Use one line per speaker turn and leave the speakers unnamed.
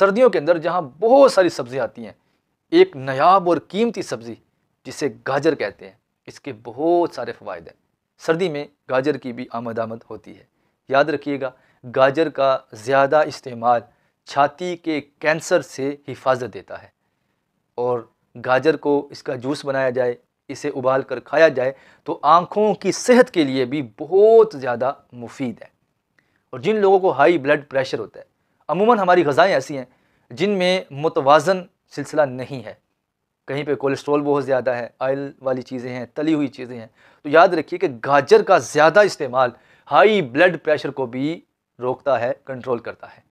सर्दियों के अंदर जहाँ बहुत सारी सब्ज़ियाँ आती हैं एक नयाब और कीमती सब्ज़ी जिसे गाजर कहते हैं इसके बहुत सारे फ़वाद हैं सर्दी में गाजर की भी आमद आमद होती है याद रखिएगा गाजर का ज़्यादा इस्तेमाल छाती के कैंसर से हिफाजत देता है और गाजर को इसका जूस बनाया जाए इसे उबाल कर खाया जाए तो आँखों की सेहत के लिए भी बहुत ज़्यादा मुफीद है और जिन लोगों को हाई ब्लड प्रेशर होता है अमूमन हमारी गज़ाएँ ऐसी हैं जिनमें मुतवाजन सिलसिला नहीं है कहीं पे कोलेस्ट्रॉल बहुत ज़्यादा है आयल वाली चीज़ें हैं तली हुई चीज़ें हैं तो याद रखिए कि गाजर का ज़्यादा इस्तेमाल हाई ब्लड प्रेशर को भी रोकता है कंट्रोल करता है